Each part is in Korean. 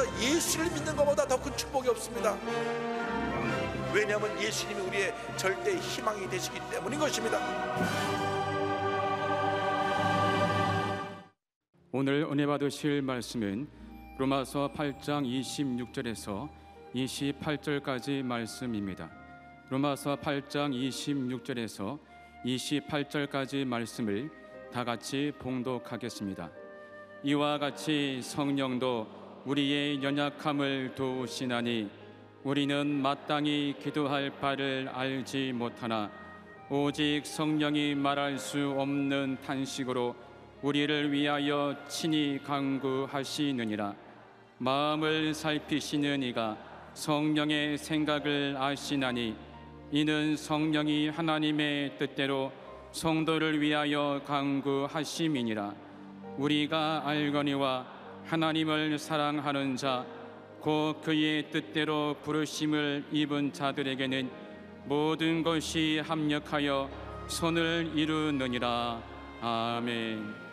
그래서 예수를 믿는 것보다 더 큰 축복이 없습니다. 왜냐하면 예수님이 우리의 절대 희망이 되시기 때문인 것입니다. 오늘 은혜 받으실 말씀은 로마서 8장 26절에서 28절까지 말씀입니다. 로마서 8장 26절에서 28절까지 말씀을 다 같이 봉독하겠습니다. 이와 같이 성령도 우리의 연약함을 도우시나니 우리는 마땅히 기도할 바를 알지 못하나 오직 성령이 말할 수 없는 탄식으로 우리를 위하여 친히 강구하시느니라 마음을 살피시는 이가 성령의 생각을 아시나니 이는 성령이 하나님의 뜻대로 성도를 위하여 강구하심이니라 우리가 알거니와 하나님을 사랑하는 자, 곧 그의 뜻대로 부르심을 입은 자들에게는 모든 것이 합력하여 손을 이루느니라. 아멘.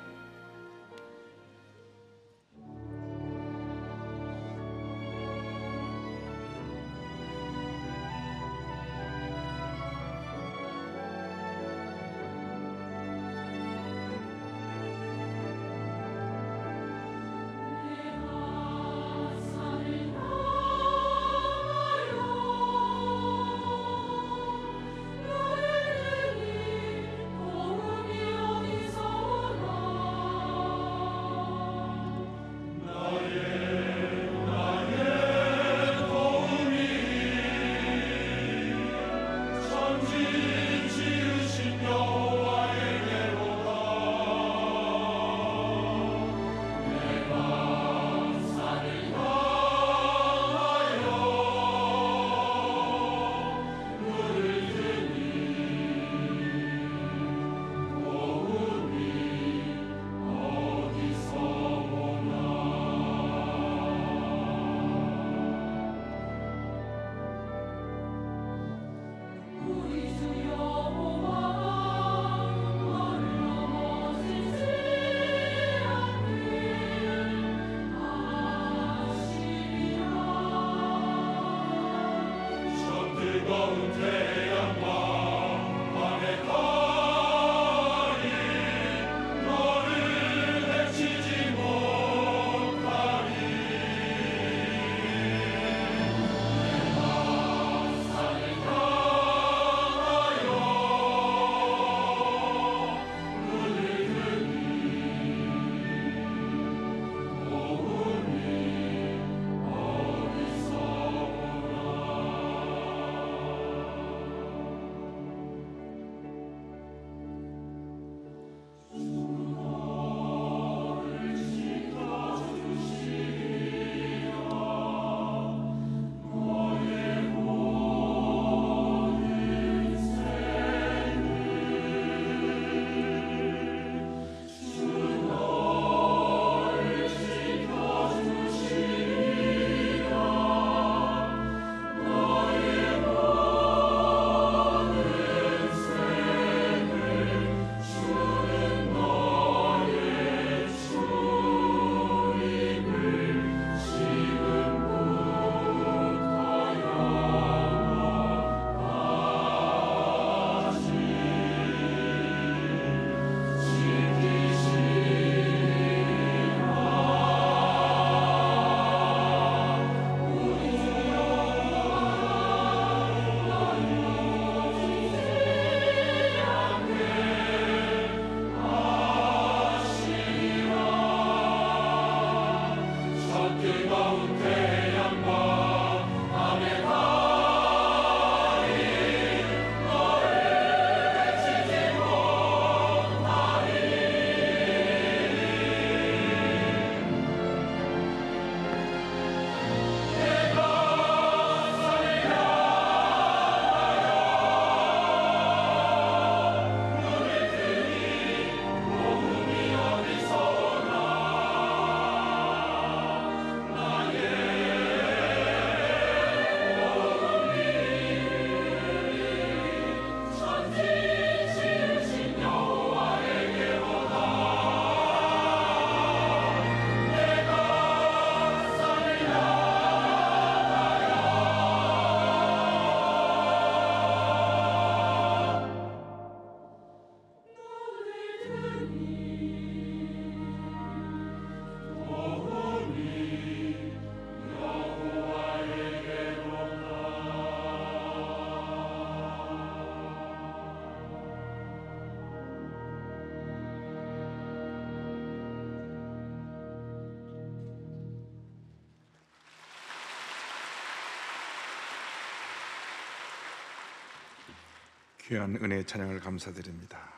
귀한 은혜 찬양을 감사드립니다.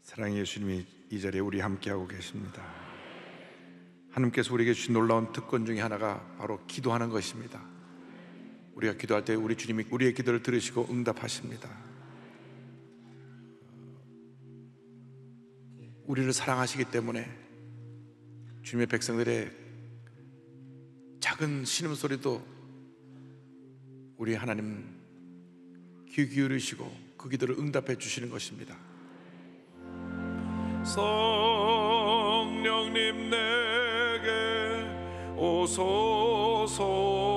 사랑의 예수님이 이 자리에 우리 함께하고 계십니다. 하나님께서 우리에게 주신 놀라운 특권 중에 하나가 바로 기도하는 것입니다. 우리가 기도할 때 우리 주님이 우리의 기도를 들으시고 응답하십니다. 우리를 사랑하시기 때문에 주님의 백성들의 작은 신음소리도 우리 하나님 귀 기울이시고 그 기도를 응답해 주시는 것입니다. 성령님 내게 오소서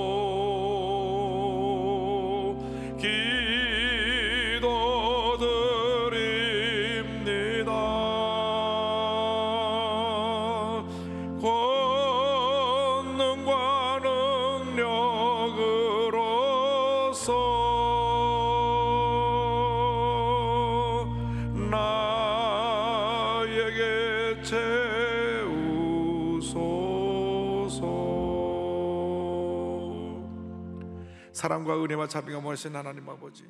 사랑과 은혜와 자비가 모하신 하나님 아버지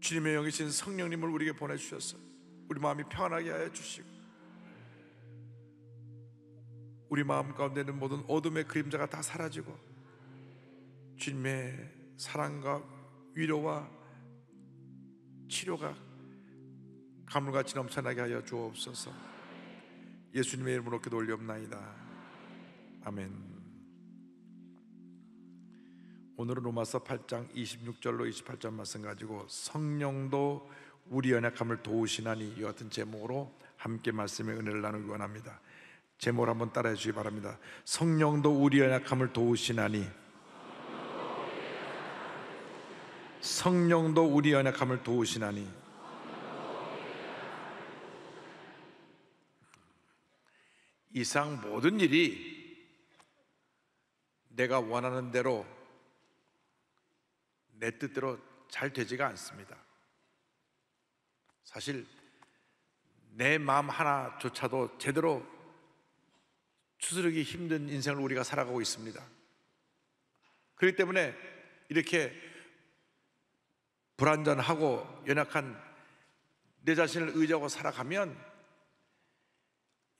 주님의 영이신 성령님을 우리에게 보내주셔서 우리 마음이 편하게 하여 주시고 우리 마음 가운데 있는 모든 어둠의 그림자가 다 사라지고 주님의 사랑과 위로와 치료가 가물같이 넘쳐나게 하여 주옵소서 예수님의 이름으로 기도 올리옵나이다 아멘 오늘은 로마서 8장 26절로 28절 말씀 가지고 성령도 우리 연약함을 도우시나니 이 같은 제목으로 함께 말씀의 은혜를 나누기 원합니다. 제목을 한번 따라해 주시기 바랍니다. 성령도 우리 연약함을 도우시나니 성령도 우리 연약함을 도우시나니 이상 모든 일이 내가 원하는 대로 내 뜻대로 잘 되지가 않습니다. 사실 내 마음 하나조차도 제대로 추스르기 힘든 인생을 우리가 살아가고 있습니다. 그렇기 때문에 이렇게 불완전하고 연약한 내 자신을 의지하고 살아가면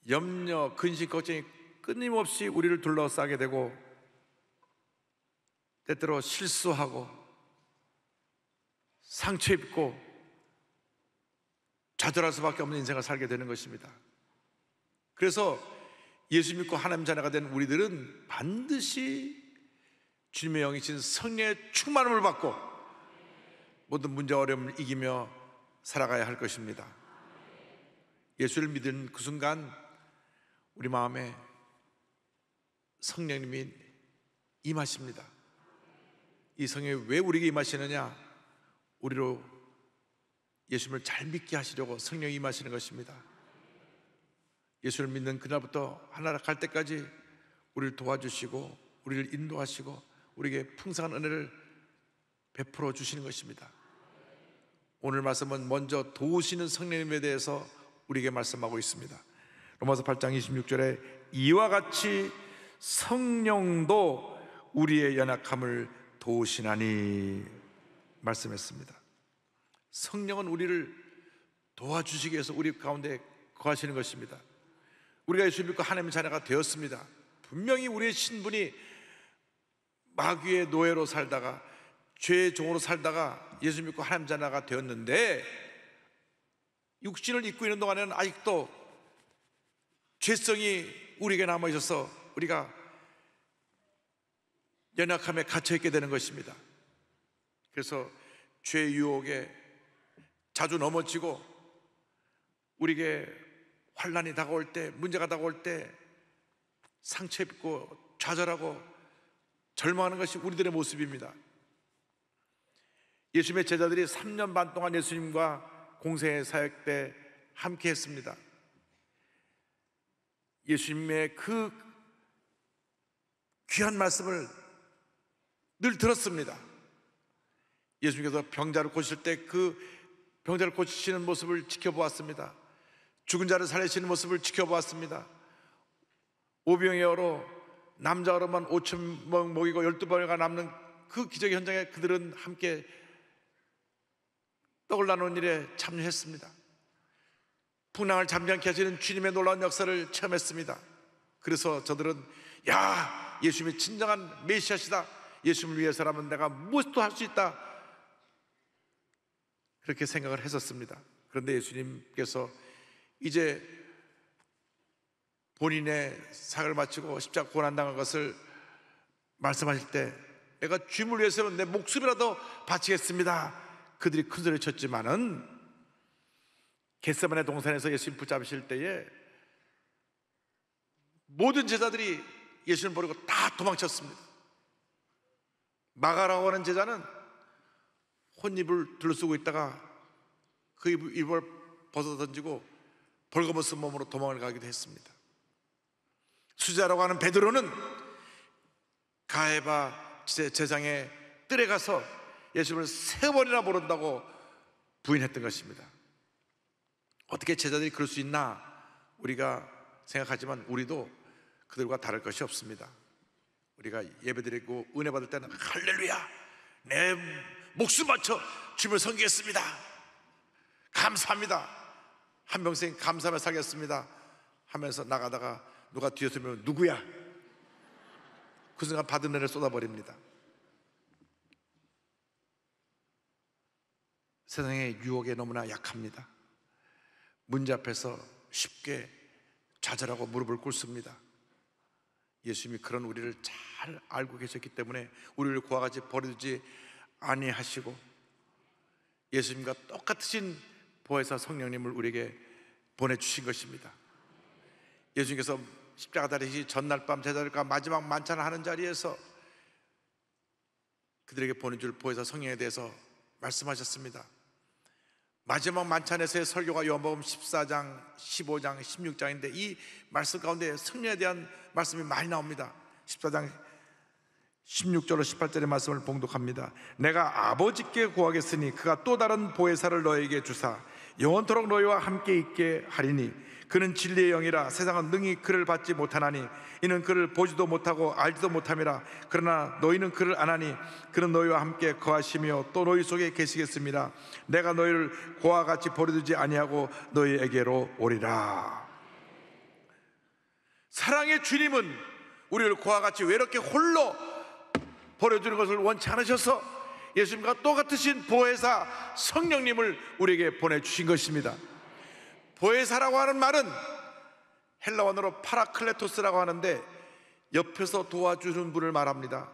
염려, 근심, 걱정이 끊임없이 우리를 둘러싸게 되고 때때로 실수하고 상처 입고 좌절할 수밖에 없는 인생을 살게 되는 것입니다. 그래서 예수 믿고 하나님 자녀가 된 우리들은 반드시 주님의 영이신 성의 충만함을 받고 모든 문제 어려움을 이기며 살아가야 할 것입니다. 예수를 믿은 그 순간 우리 마음에 성령님이 임하십니다. 이 성령이 왜 우리에게 임하시느냐? 우리로 예수님을 잘 믿게 하시려고 성령이 임하시는 것입니다. 예수를 믿는 그날부터 하나라 갈 때까지 우리를 도와주시고 우리를 인도하시고 우리에게 풍성한 은혜를 베풀어 주시는 것입니다. 오늘 말씀은 먼저 도우시는 성령님에 대해서 우리에게 말씀하고 있습니다. 로마서 8장 26절에 이와 같이 성령도 우리의 연약함을 도우시나니 말씀했습니다. 성령은 우리를 도와주시기 위해서 우리 가운데 거하시는 것입니다. 우리가 예수 믿고 하나님의 자녀가 되었습니다. 분명히 우리의 신분이 마귀의 노예로 살다가 죄의 종으로 살다가 예수 믿고 하나님 자녀가 되었는데 육신을 입고 있는 동안에는 아직도 죄성이 우리에게 남아 있어서 우리가 연약함에 갇혀 있게 되는 것입니다. 그래서 죄 유혹에 자주 넘어지고 우리에게 환란이 다가올 때 문제가 다가올 때 상처 입고 좌절하고 절망하는 것이 우리들의 모습입니다. 예수님의 제자들이 3년 반 동안 예수님과 공생의 사역 때 함께 했습니다. 예수님의 그 귀한 말씀을 늘 들었습니다. 예수님께서 병자를 고칠 때그 병자를 고치시는 모습을 지켜보았습니다. 죽은 자를 살리시는 모습을 지켜보았습니다. 오병의 어로 남자 어로만 5천 명 먹이고 1 2번리가 남는 그 기적의 현장에 그들은 함께 떡을 나누는 일에 참여했습니다. 풍랑을 잠잠케 하시는 주님의 놀라운 역사를 체험했습니다. 그래서 저들은 야 예수님이 진정한 메시아시다. 예수님을 위해서라면 내가 무엇도 할 수 있다. 그렇게 생각을 했었습니다. 그런데 예수님께서 이제 본인의 사역을 마치고 십자가 고난당한 것을 말씀하실 때 내가 주님을 위해서는 내 목숨이라도 바치겠습니다. 그들이 큰 소리 쳤지만은 겟세만의 동산에서 예수님 붙잡으실 때에 모든 제자들이 예수님 버리고 다 도망쳤습니다. 마가라고 하는 제자는 혼입을 둘러쓰고 있다가 그 입을 벗어던지고 벌거벗은 몸으로 도망을 가기도 했습니다. 수자라고 하는 베드로는 가해바 제장의 뜰에 가서 예수님을 세 번이나 모른다고 부인했던 것입니다. 어떻게 제자들이 그럴 수 있나 우리가 생각하지만 우리도 그들과 다를 것이 없습니다. 우리가 예배드리고 은혜 받을 때는 할렐루야 내 목숨 바쳐 주님을 섬기겠습니다. 감사합니다. 한 평생 감사하며 살겠습니다. 하면서 나가다가 누가 뒤에서 보면 누구야? 그 순간 받은 은혜를 쏟아버립니다. 세상의 유혹에 너무나 약합니다. 문제 앞에서 쉽게 좌절하고 무릎을 꿇습니다. 예수님이 그런 우리를 잘 알고 계셨기 때문에 우리를 구하지 버리지 아니하시고 예수님과 똑같으신 보혜사 성령님을 우리에게 보내주신 것입니다. 예수님께서 십자가 달리시 전날 밤 제자들과 마지막 만찬을 하는 자리에서 그들에게 보내줄 보혜사 성령에 대해서 말씀하셨습니다. 마지막 만찬에서의 설교가 요한복음 14장, 15장, 16장인데 이 말씀 가운데 성령에 대한 말씀이 많이 나옵니다. 14장 1 6절 18절의 말씀을 봉독합니다. 내가 아버지께 구하겠으니 그가 또 다른 보혜사를 너에게 주사 영원토록 너희와 함께 있게 하리니 그는 진리의 영이라 세상은 능히 그를 받지 못하나니 이는 그를 보지도 못하고 알지도 못함이라 그러나 너희는 그를 안하니 그는 너희와 함께 거하시며 또 너희 속에 계시겠습니다 내가 너희를 고와 같이 버려두지 아니하고 너희에게로 오리라 사랑의 주님은 우리를 고와 같이 외롭게 홀로 버려주는 것을 원치 않으셔서 예수님과 똑같으신 보혜사 성령님을 우리에게 보내주신 것입니다. 보혜사라고 하는 말은 헬라원어로 파라클레토스라고 하는데 옆에서 도와주는 분을 말합니다.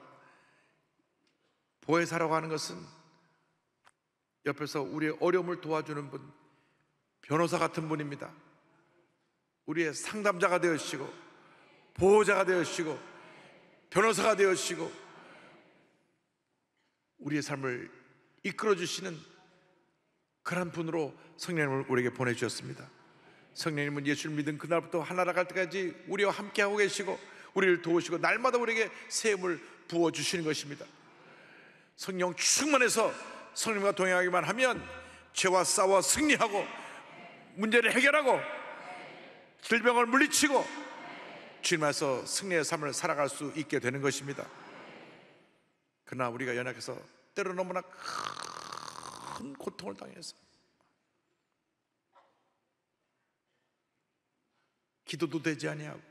보혜사라고 하는 것은 옆에서 우리의 어려움을 도와주는 분, 변호사 같은 분입니다. 우리의 상담자가 되어주시고, 보호자가 되어주시고, 변호사가 되어주시고, 우리의 삶을 이끌어 주시는 그런 분으로 성령님을 우리에게 보내 주셨습니다. 성령님은 예수를 믿은 그날부터 하나라 갈 때까지 우리와 함께 하고 계시고 우리를 도우시고 날마다 우리에게 세움을 부어 주시는 것입니다. 성령 충만해서 성령과 동행하기만 하면 죄와 싸워 승리하고 문제를 해결하고 질병을 물리치고 주님 안에서 승리의 삶을 살아갈 수 있게 되는 것입니다. 그러나 우리가 연약해서 때로 너무나 큰 고통을 당해서 기도도 되지 아니하고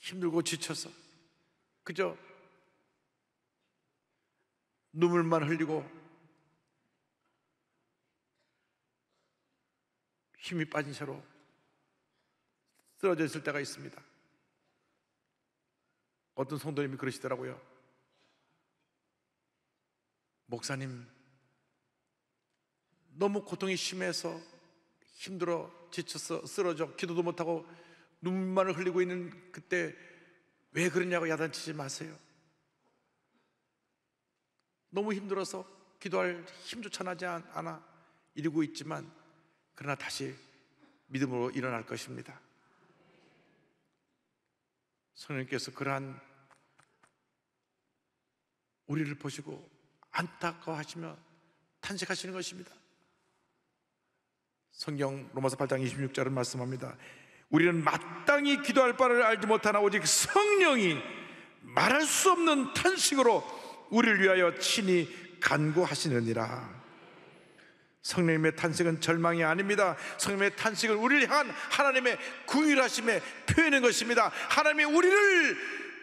힘들고 지쳐서 그저 눈물만 흘리고 힘이 빠진 채로 쓰러져 있을 때가 있습니다. 어떤 성도님이 그러시더라고요. 목사님, 너무 고통이 심해서 힘들어 지쳐서 쓰러져 기도도 못하고 눈물만을 흘리고 있는 그때 왜 그러냐고 야단치지 마세요. 너무 힘들어서 기도할 힘조차 나지 않아 이러고 있지만 그러나 다시 믿음으로 일어날 것입니다. 성령께서 그러한 우리를 보시고 안타까워하시며 탄식하시는 것입니다. 성경 로마서 8장 26절은 말씀합니다. 우리는 마땅히 기도할 바를 알지 못하나 오직 성령이 말할 수 없는 탄식으로 우리를 위하여 친히 간구하시느니라. 성령님의 탄식은 절망이 아닙니다. 성령님의 탄식은 우리를 향한 하나님의 구일하심에 표현한 것입니다. 하나님이 우리를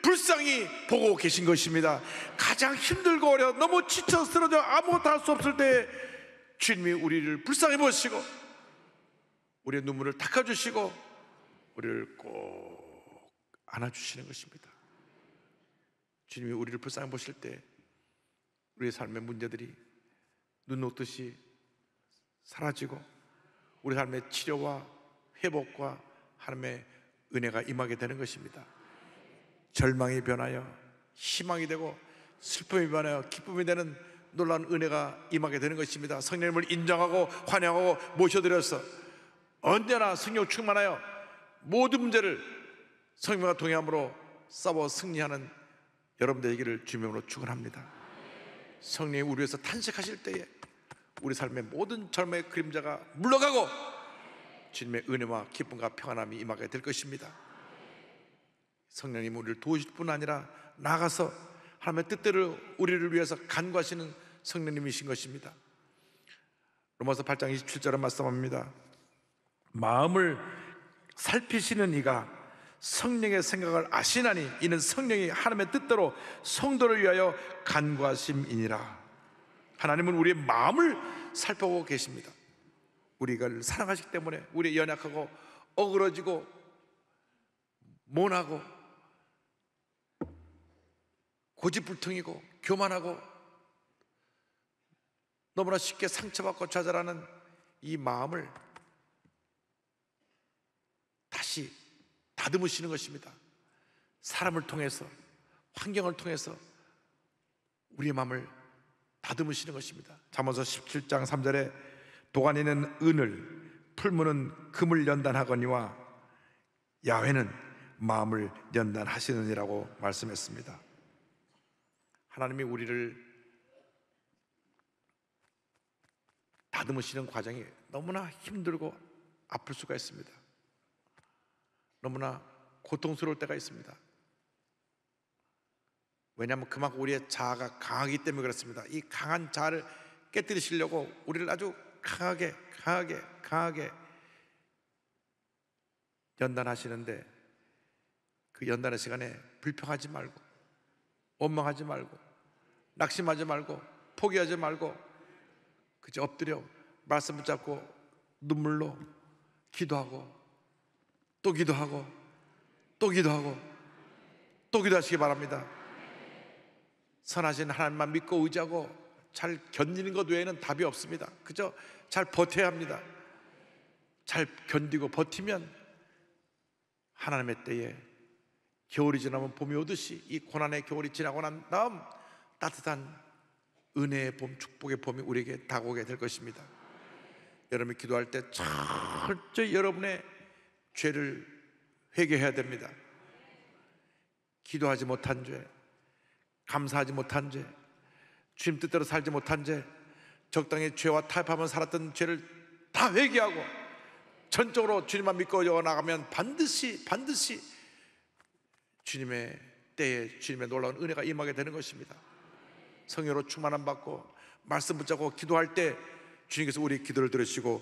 불쌍히 보고 계신 것입니다. 가장 힘들고 어려 너무 지쳐 쓰러져 아무것도 할 수 없을 때 주님이 우리를 불쌍히 보시고 우리의 눈물을 닦아주시고 우리를 꼭 안아주시는 것입니다. 주님이 우리를 불쌍히 보실 때 우리의 삶의 문제들이 눈 녹듯이 사라지고 우리 삶의 치료와 회복과 하나님의 은혜가 임하게 되는 것입니다. 절망이 변하여 희망이 되고 슬픔이 변하여 기쁨이 되는 놀라운 은혜가 임하게 되는 것입니다. 성령님을 인정하고 환영하고 모셔드려서 언제나 성령 충만하여 모든 문제를 성령과 동의함으로 싸워 승리하는 여러분들 얘기를 주명으로 축원합니다. 성령이 우리 에서 탄식하실 때에 우리 삶의 모든 젊음의 그림자가 물러가고 주님의 은혜와 기쁨과 평안함이 임하게 될 것입니다. 성령님 우리를 도우실 뿐 아니라 나가서 하나님의 뜻대로 우리를 위해서 간과하시는 성령님이신 것입니다. 로마서 8장 27절은 말씀합니다. 마음을 살피시는 이가 성령의 생각을 아시나니 이는 성령이 하나님의 뜻대로 성도를 위하여 간과심이니라. 하나님은 우리의 마음을 살펴보고 계십니다. 우리가 사랑하시기 때문에 우리 연약하고 어그러지고 모나고 고집불통이고 교만하고 너무나 쉽게 상처받고 좌절하는 이 마음을 다시 다듬으시는 것입니다. 사람을 통해서 환경을 통해서 우리의 마음을 다듬으시는 것입니다. 자언서 17장 3절에 도가니는 은을 풀무는 금을 연단하거니와 야훼는 마음을 연단하시느니라고 말씀했습니다. 하나님이 우리를 다듬으시는 과정이 너무나 힘들고 아플 수가 있습니다. 너무나 고통스러울 때가 있습니다. 왜냐하면 그만큼 우리의 자아가 강하기 때문에 그렇습니다. 이 강한 자아를 깨뜨리시려고 우리를 아주 강하게, 강하게, 강하게 연단하시는데 그 연단의 시간에 불평하지 말고 원망하지 말고 낙심하지 말고 포기하지 말고 그저 엎드려 말씀 붙잡고 눈물로 기도하고 또 기도하고 또 기도하고 또 기도하시기 바랍니다. 선하신 하나님만 믿고 의지하고 잘 견디는 것 외에는 답이 없습니다. 그저 잘 버텨야 합니다. 잘 견디고 버티면 하나님의 때에 겨울이 지나면 봄이 오듯이 이 고난의 겨울이 지나고 난 다음 따뜻한 은혜의 봄, 축복의 봄이 우리에게 다가오게 될 것입니다. 여러분이 기도할 때 철저히 여러분의 죄를 회개해야 됩니다. 기도하지 못한 죄, 감사하지 못한 죄, 주님 뜻대로 살지 못한 죄, 적당히 죄와 타협하면 살았던 죄를 다 회개하고 전적으로 주님만 믿고 나가면 반드시 반드시 주님의 때에 주님의 놀라운 은혜가 임하게 되는 것입니다. 성령로 충만함 받고 말씀 붙잡고 기도할 때 주님께서 우리 기도를 들으시고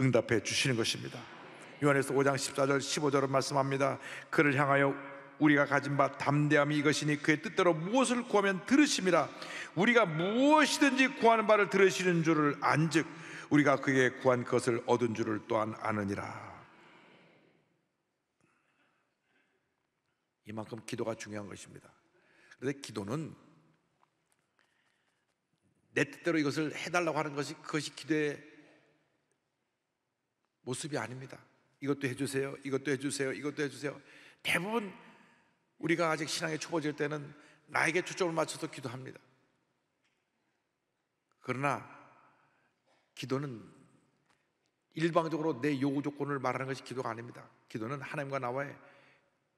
응답해 주시는 것입니다. 요한에서 5장 14절 15절은 말씀합니다. 그를 향하여 우리가 가진 바 담대함이 이것이니 그의 뜻대로 무엇을 구하면 들으심이라 우리가 무엇이든지 구하는 바를 들으시는 줄을 안즉 우리가 그의 구한 것을 얻은 줄을 또한 아느니라. 이만큼 기도가 중요한 것입니다. 그런데 기도는 내 뜻대로 이것을 해달라고 하는 것이 그것이 기도의 모습이 아닙니다. 이것도 해주세요. 이것도 해주세요. 이것도 해주세요. 대부분 우리가 아직 신앙에 초보질 때는 나에게 초점을 맞춰서 기도합니다. 그러나 기도는 일방적으로 내 요구 조건을 말하는 것이 기도가 아닙니다. 기도는 하나님과 나와의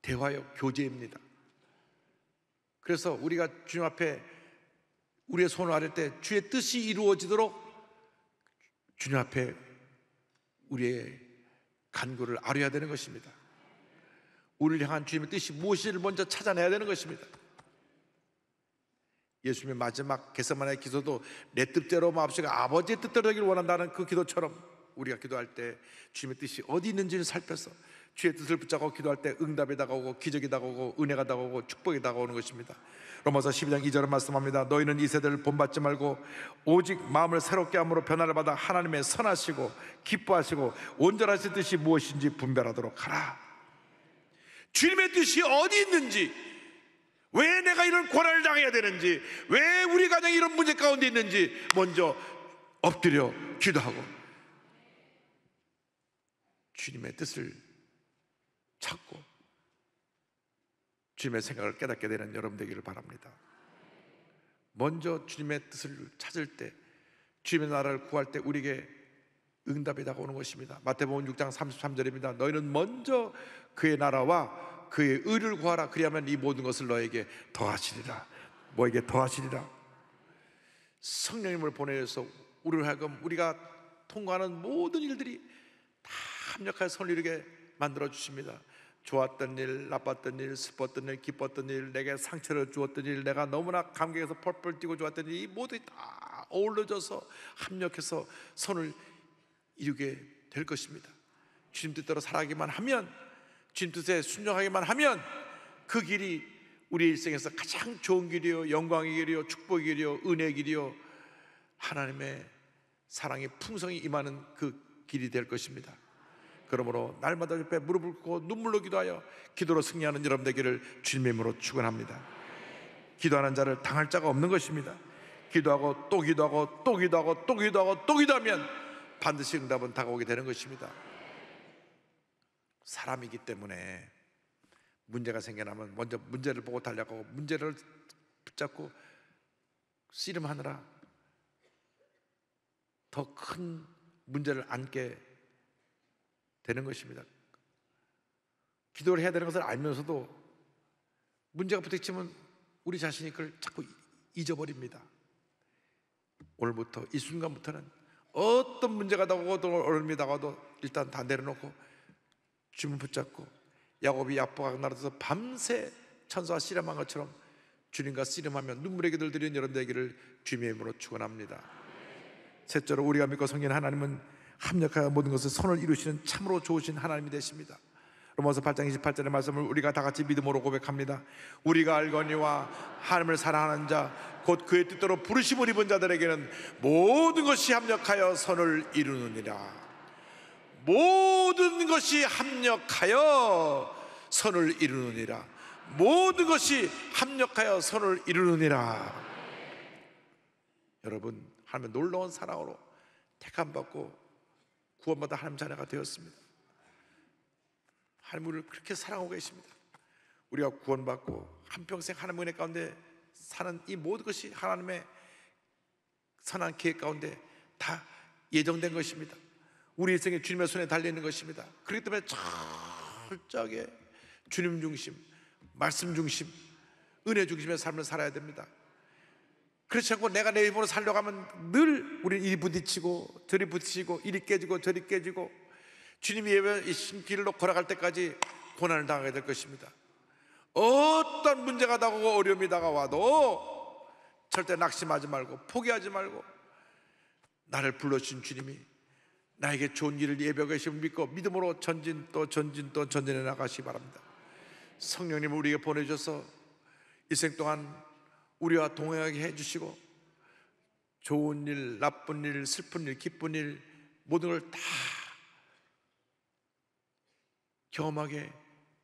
대화요, 교제입니다. 그래서 우리가 주님 앞에 우리의 손을 아릴 때 주의 뜻이 이루어지도록 주님 앞에 우리의 간구를 아뢰야 되는 것입니다. 우리를 향한 주님의 뜻이 무엇을 먼저 찾아내야 되는 것입니다. 예수님의 마지막 개서만의 기도도 내 뜻대로 마옵시가 아버지의 뜻대로 되길 원한다는 그 기도처럼 우리가 기도할 때 주님의 뜻이 어디 있는지를 살펴서 주의 뜻을 붙잡고 기도할 때 응답이 다가오고 기적이 다가오고 은혜가 다가오고 축복이 다가오는 것입니다. 로마서 12장 2절을 말씀합니다. 너희는 이 세대를 본받지 말고 오직 마음을 새롭게 함으로 변화를 받아 하나님의 선하시고 기뻐하시고 온전하신 뜻이 무엇인지 분별하도록 하라. 주님의 뜻이 어디 있는지 왜 내가 이런 고난을 당해야 되는지 왜 우리 가정이 이런 문제 가운데 있는지 먼저 엎드려 기도하고 주님의 뜻을 찾고 주님의 생각을 깨닫게 되는 여러분 되기를 바랍니다. 먼저 주님의 뜻을 찾을 때 주님의 나라를 구할 때 우리에게 응답이 다가오는 것입니다. 마태복음 6장 33절입니다. 너희는 먼저 그의 나라와 그의 의를 구하라 그리하면 이 모든 것을 너에게 더하시리라. 뭐에게 더하시리라. 성령님을 보내서 우리를 하여금 우리가 통과하는 모든 일들이 다 합력하여 선을 이루게 만들어 주십니다. 좋았던 일, 나빴던 일, 슬펐던 일, 기뻤던 일, 내게 상처를 주었던 일, 내가 너무나 감격해서 펄펄 뛰고 좋았던 일, 이 모두 다 어우러져서 합력해서 선을 이루게 될 것입니다. 주님 뜻대로 살아가기만 하면, 주님 뜻에 순종하기만 하면 그 길이 우리 일생에서 가장 좋은 길이요, 영광의 길이요, 축복의 길이요, 은혜의 길이요, 하나님의 사랑의 풍성이 임하는 그 길이 될 것입니다. 그러므로 날마다 옆에 무릎을 꿇고 눈물로 기도하여 기도로 승리하는 여러분 되기를 주님으로 축원합니다. 기도하는 자를 당할 자가 없는 것입니다. 기도하고 또 기도하고 또 기도하고 또 기도하고 또 기도하면 반드시 응답은 다가오게 되는 것입니다. 사람이기 때문에 문제가 생겨나면 먼저 문제를 보고 달려가고 문제를 붙잡고 씨름하느라 더 큰 문제를 안게 되는 것입니다. 기도를 해야 되는 것을 알면서도 문제가 부딪히면 우리 자신이 그걸 자꾸 잊어버립니다. 오늘부터 이 순간부터는 어떤 문제가 다오고도얼음이 다가도 일단 다 내려놓고 주문 붙잡고 야곱이 야보가 날아서 밤새 천사와 씨름한 것처럼 주님과 씨름하며 눈물의 기도를 드리는 여러분들에게를 주님의 이으로 축원합니다. 셋째로 우리가 믿고 성인 하나님은 합력하여 모든 것을 선을 이루시는 참으로 좋으신 하나님이 되십니다. 로마서 8장 28절의 말씀을 우리가 다 같이 믿음으로 고백합니다. 우리가 알거니와 하나님을 사랑하는 자, 곧 그의 뜻대로 부르심을 입은 자들에게는 모든 것이 합력하여 선을 이루느니라. 모든 것이 합력하여 선을 이루느니라. 모든 것이 합력하여 선을 이루느니라. 여러분, 하나님의 놀라운 사랑으로 택함 받고 구원받아 하나님 자녀가 되었습니다. 하나님을 그렇게 사랑하고 계십니다. 우리가 구원받고 한평생 하나님 은혜 가운데 사는 이 모든 것이 하나님의 선한 계획 가운데 다 예정된 것입니다. 우리 일생이 주님의 손에 달려있는 것입니다. 그렇기 때문에 철저하게 주님 중심, 말씀 중심, 은혜 중심의 삶을 살아야 됩니다. 그렇지 않고 내가 내입으로 살려고 하면 늘우리이 부딪히고 들이 부딪히고 이리 깨지고 저리 깨지고 주님이 예배이 신길로 걸어갈 때까지 고난을 당하게 될 것입니다. 어떤 문제가 다가오고 어려움이 다가와도 절대 낙심하지 말고 포기하지 말고 나를 불러주신 주님이 나에게 좋은 일을 예배하심을 믿고 믿음으로 전진 또 전진 또 전진해 나가시기 바랍니다. 성령님 우리에게 보내주셔서 일생 동안 우리와 동행하게 해주시고 좋은 일, 나쁜 일, 슬픈 일, 기쁜 일 모든 걸 다 경험하게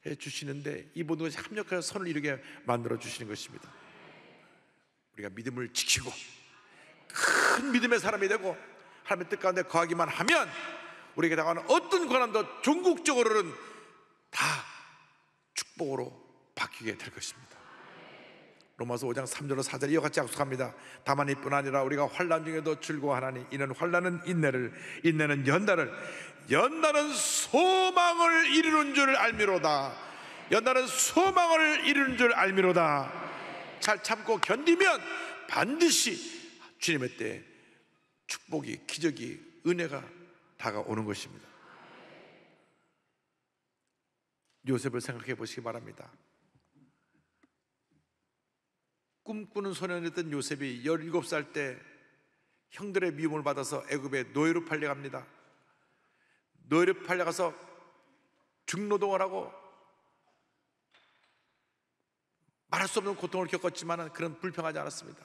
해주시는데 이 모든 것이 합력하여 선을 이루게 만들어 주시는 것입니다. 우리가 믿음을 지키고 큰 믿음의 사람이 되고 하나님의 뜻 가운데 거하기만 하면 우리에게 다가오는 어떤 권한도 종국적으로는 다 축복으로 바뀌게 될 것입니다. 로마서 5장 3절로 4절 이와 같이 약속합니다. 다만 이뿐 아니라 우리가 환란 중에도 즐거워하나니 이는 환란은 인내를 인내는 연단을 연단은 소망을 이루는 줄 알미로다. 연단은 소망을 이루는 줄 알미로다. 잘 참고 견디면 반드시 주님의 때 축복이 기적이 은혜가 다가오는 것입니다. 요셉을 생각해 보시기 바랍니다. 꿈꾸는 소년이었던 요셉이 17살 때 형들의 미움을 받아서 애굽의 노예로 팔려갑니다. 노예로 팔려가서 중노동을 하고 말할 수 없는 고통을 겪었지만 그런 불평하지 않았습니다.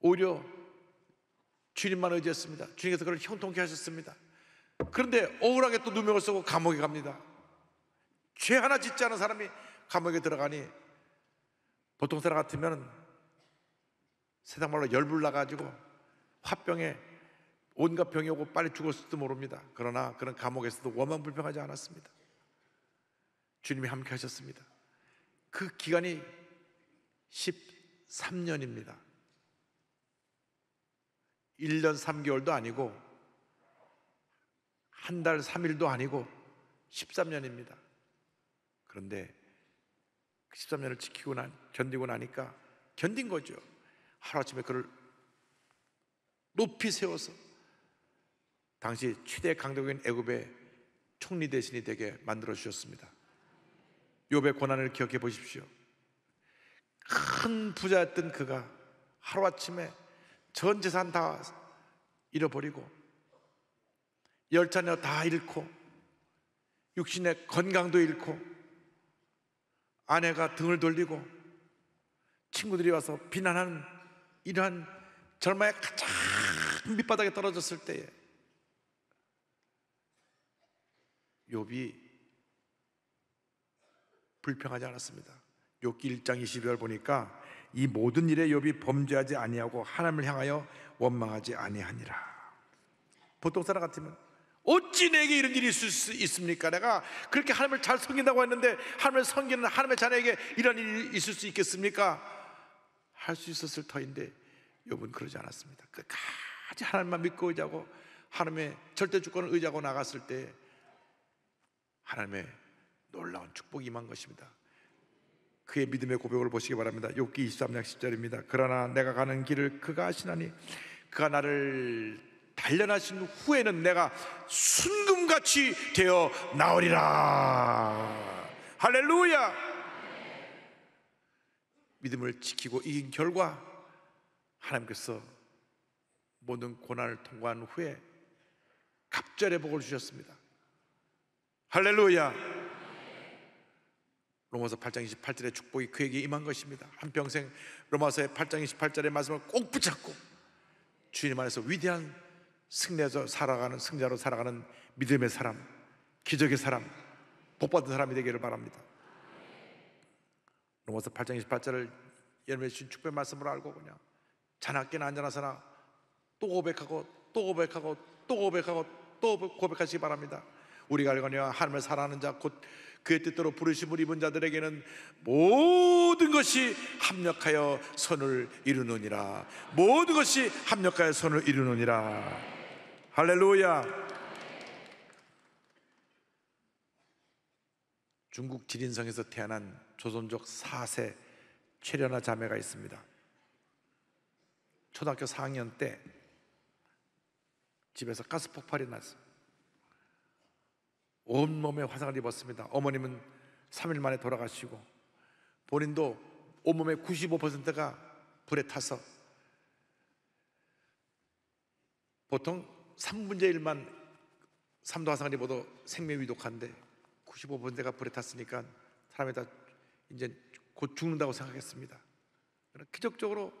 오히려 주님만 의지했습니다. 주님께서 그를 형통케 하셨습니다. 그런데 억울하게 또 누명을 쓰고 감옥에 갑니다. 죄 하나 짓지 않은 사람이 감옥에 들어가니 보통 사람 같으면 세상 말로 열불 나가지고 화병에 온갖 병이 오고 빨리 죽었을지도 모릅니다. 그러나 그런 감옥에서도 원만불평하지 않았습니다. 주님이 함께 하셨습니다. 그 기간이 13년입니다. 1년 3개월도 아니고 한 달 3일도 아니고 13년입니다. 그런데 13년을 그 지키고 난, 견디고 나니까 견딘 거죠. 하루아침에 그를 높이 세워서 당시 최대 강대국인 애굽의 총리 대신이 되게 만들어 주셨습니다. 욥의 고난을 기억해 보십시오. 큰 부자였던 그가 하루아침에 전 재산 다 잃어버리고 열차녀 다 잃고 육신의 건강도 잃고 아내가 등을 돌리고 친구들이 와서 비난하는 이러한 절망의 가장 밑바닥에 떨어졌을 때에 욥이 불평하지 않았습니다. 욥기 1장 22절 보니까 이 모든 일에 욥이 범죄하지 아니하고 하나님을 향하여 원망하지 아니하니라. 보통 사람 같으면 어찌 내게 이런 일이 있을 수 있습니까? 내가 그렇게 하나님을 잘 섬긴다고 했는데 하나님을 섬기는 하나님의 자녀에게 이런 일이 있을 수 있겠습니까? 할 수 있었을 터인데 여분 그러지 않았습니다. 끝까지 하나님만 믿고 의지고 하나님의 절대 주권을 의지고 나갔을 때 하나님의 놀라운 축복이 임한 것입니다. 그의 믿음의 고백을 보시기 바랍니다. 욥기 23장 10절입니다. 그러나 내가 가는 길을 그가 아시나니 그가 나를 단련하신 후에는 내가 순금같이 되어 나오리라. 할렐루야! 믿음을 지키고 이긴 결과 하나님께서 모든 고난을 통과한 후에 갑절의 복을 주셨습니다. 할렐루야! 로마서 8장 28절의 축복이 그에게 임한 것입니다. 한평생 로마서의 8장 28절의 말씀을 꼭 붙잡고 주님 안에서 위대한 승리해서 살아가는 승자로 살아가는 믿음의 사람, 기적의 사람, 복받은 사람이 되기를 바랍니다. 로마서 8장 28절을 예수님의 신 축배 말씀으로 알고 그냥 자나깨나 안전하사나 또 고백하고 또 고백하고 또 고백하고 또 고백하시기 바랍니다. 우리가 알거니와 하나님을 사랑하는 자 곧 그의 뜻대로 부르심을 입은 자들에게는 모든 것이 합력하여 선을 이루느니라 모든 것이 합력하여 선을 이루느니라 할렐루야. 중국 지린성에서 태어난 조선족 4세 최련아 자매가 있습니다. 초등학교 4학년 때 집에서 가스 폭발이 났습니 온몸에 화상을 입었습니다. 어머님은 3일 만에 돌아가시고 본인도 온몸의 95%가 불에 타서 보통 3분의 1만 3도 화상을 입어도 생명이 위독한데 95%가 불에 탔으니까 사람이 다 이제 곧 죽는다고 생각했습니다. 기적적으로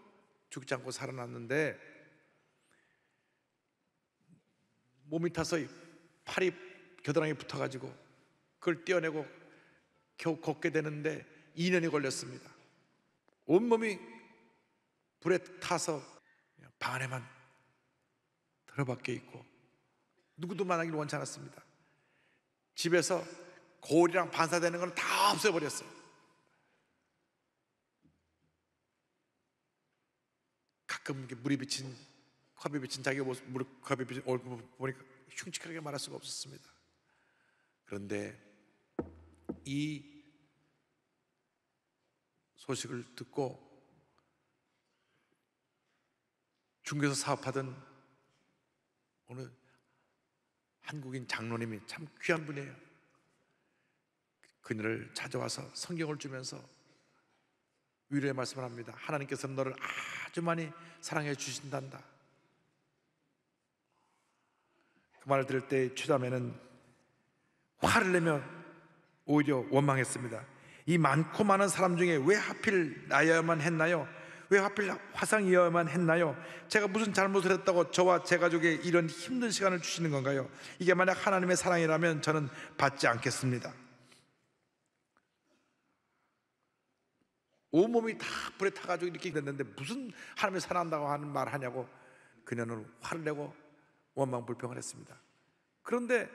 죽지 않고 살아났는데 몸이 타서 팔이 겨드랑이 붙어가지고 그걸 떼어내고 겨우 걷게 되는데 2년이 걸렸습니다. 온몸이 불에 타서 방 안에만 그러밖에 있고 누구도 만나길 원치 않았습니다. 집에서 거울이랑 반사되는 건 다 없애버렸어요. 가끔 물이 비친 컵에 비친 자기 물 컵에 비친 얼굴 보니까 흉측하게 말할 수가 없었습니다. 그런데 이 소식을 듣고 중개사 사업하던 오늘 한국인 장로님이 참 귀한 분이에요. 그녀를 찾아와서 성경을 주면서 위로의 말씀을 합니다. 하나님께서 너를 아주 많이 사랑해 주신단다. 그 말을 들을 때 추담에는 화를 내며 오히려 원망했습니다. 이 많고 많은 사람 중에 왜 하필 나야만 했나요? 왜 하필 화상이어야만 했나요? 제가 무슨 잘못을 했다고 저와 제 가족에 이런 힘든 시간을 주시는 건가요? 이게 만약 하나님의 사랑이라면 저는 받지 않겠습니다. 온몸이 다 불에 타가지고 이렇게 됐는데 무슨 하나님을 사랑한다고 하는 말 하냐고 그녀는 화를 내고 원망 불평을 했습니다. 그런데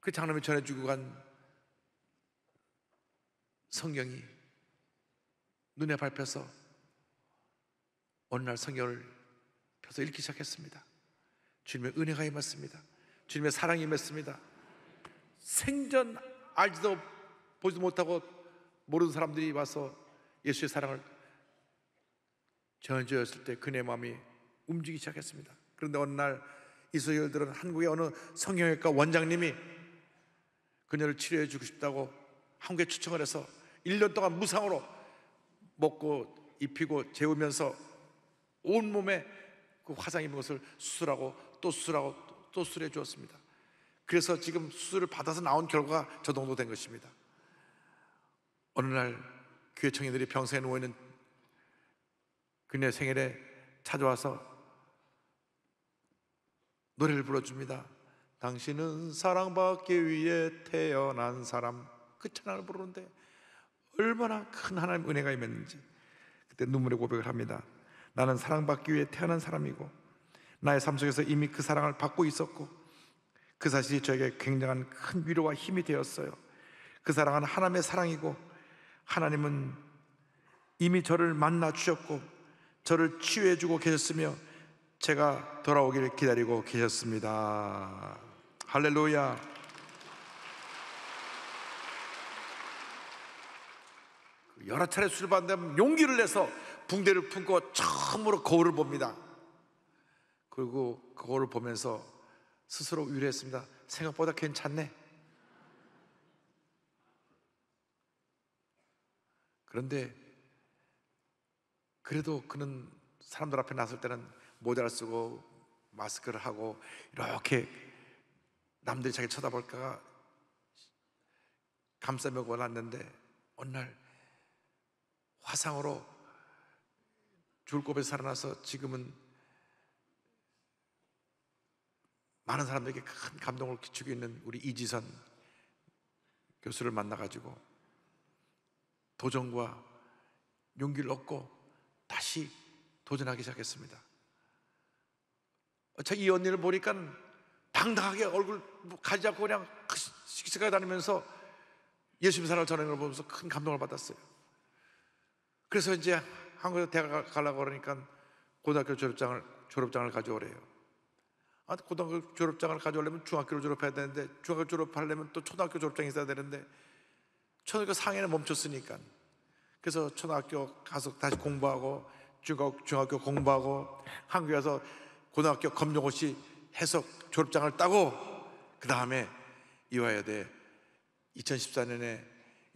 그장로이 전해주고 간 성경이 눈에 밟혀서 어느 날 성경을 펴서 읽기 시작했습니다. 주님의 은혜가 임했습니다. 주님의 사랑이 임했습니다. 생전 알지도 보지도 못하고 모르는 사람들이 와서 예수의 사랑을 전주였을 때 그네 마음이 움직이기 시작했습니다. 그런데 어느 날 이소열들은 한국의 어느 성형외과 원장님이 그녀를 치료해 주고 싶다고 한국에 추청을 해서 1년 동안 무상으로 먹고 입히고 재우면서 온몸에 그 화상 입은 것을 수술하고 또 수술하고 또 수술해 주었습니다. 그래서 지금 수술을 받아서 나온 결과가 저 정도 된 것입니다. 어느 날 교회 청년들이 병상에 누워있는 그녀 의 생일에 찾아와서 노래를 불러줍니다. 당신은 사랑받기 위해 태어난 사람. 그 찬양을 부르는데 얼마나 큰 하나님 은혜가 임했는지 그때 눈물의 고백을 합니다. 나는 사랑받기 위해 태어난 사람이고 나의 삶 속에서 이미 그 사랑을 받고 있었고 그 사실이 저에게 굉장한 큰 위로와 힘이 되었어요. 그 사랑은 하나님의 사랑이고 하나님은 이미 저를 만나 주셨고 저를 치유해 주고 계셨으며 제가 돌아오기를 기다리고 계셨습니다. 할렐루야. 그 여러 차례 수를 받는데 용기를 내서 붕대를 품고 처음으로 거울을 봅니다. 그리고 그 거울을 보면서 스스로 위로했습니다. 생각보다 괜찮네. 그런데 그래도 그는 사람들 앞에 나설 때는 모자를 쓰고 마스크를 하고 이렇게 남들이 자기 쳐다볼까 감싸며 골났는데 어느 날 화상으로 죽을 에 살아나서 지금은 많은 사람들에게 큰 감동을 끼치고 있는 우리 이지선 교수를 만나가지고 도전과 용기를 얻고 다시 도전하기 시작했습니다. 제이 언니를 보니까 당당하게 얼굴 뭐 가지 않고 그냥 식사가 다니면서 예수님 사랑을 전하는 걸 보면서 큰 감동을 받았어요. 그래서 이제 한국에서 대학 가려고 그러니까 고등학교 졸업장을 졸업장을 가져오래요. 아, 고등학교 졸업장을 가져오려면 중학교를 졸업해야 되는데 중학교 졸업하려면 또 초등학교 졸업장이 있어야 되는데 초등학교 상해는 멈췄으니까 그래서 초등학교 가서 다시 공부하고 중학, 중학교 공부하고 한국에 서 고등학교 검정고시 해석 졸업장을 따고 그 다음에 이화여대 2014년에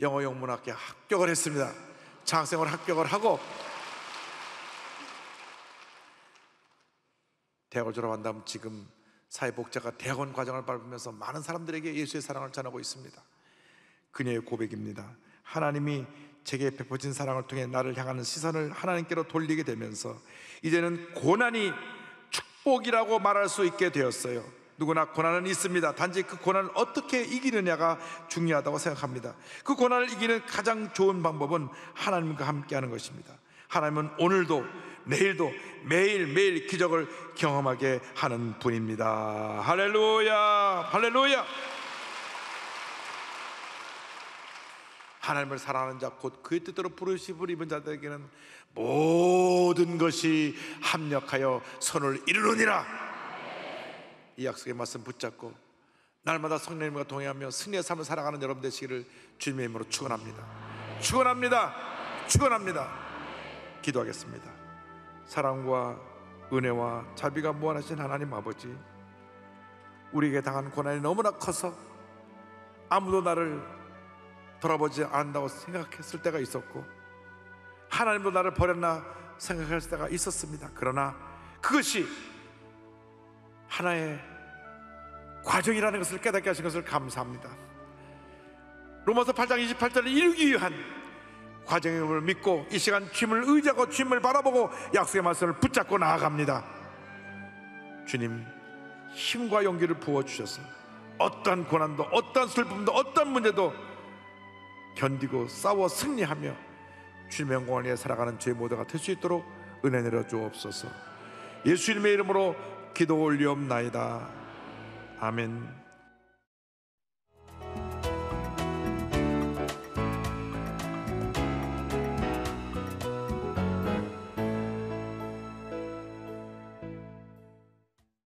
영어영문학계 합격을 했습니다. 장학생을 합격을 하고 대학을 졸업한 다음 지금 사회복지가 대학원 과정을 밟으면서 많은 사람들에게 예수의 사랑을 전하고 있습니다. 그녀의 고백입니다. 하나님이 제게 베푸신 사랑을 통해 나를 향하는 시선을 하나님께로 돌리게 되면서 이제는 고난이 축복이라고 말할 수 있게 되었어요. 누구나 고난은 있습니다. 단지 그 고난을 어떻게 이기느냐가 중요하다고 생각합니다. 그 고난을 이기는 가장 좋은 방법은 하나님과 함께하는 것입니다. 하나님은 오늘도 내일도 매일매일 기적을 경험하게 하는 분입니다. 할렐루야! 할렐루야! 하나님을 사랑하는 자 곧 그의 뜻대로 부르심을 입은 자들에게는 모든 것이 합력하여 선을 이루느니라. 이 약속의 말씀 붙잡고 날마다 성령님과 동행하며 승리의 삶을 살아가는 여러분 되시기를 주님의 이으로 축원합니다. 축원합니다. 축원합니다. 기도하겠습니다. 사랑과 은혜와 자비가 무한하신 하나님 아버지 우리에게 당한 고난이 너무나 커서 아무도 나를 돌아보지 않는다고 생각했을 때가 있었고 하나님도 나를 버렸나 생각했을 때가 있었습니다 그러나 그것이 하나의 과정이라는 것을 깨닫게 하신 것을 감사합니다 로마서 8장 28절을 이루기 위한 과정임을 믿고 이 시간 주님을 의지하고 주님을 바라보고 약속의 말씀을 붙잡고 나아갑니다. 주님 힘과 용기를 부어 주셔서 어떠한 고난도 어떠한 슬픔도 어떠한 문제도 견디고 싸워 승리하며 주님의 영광을 위해 살아가는 죄 모두가 될 수 있도록 은혜 내려 주옵소서. 예수님의 이름으로 기도 올리옵나이다. 아멘.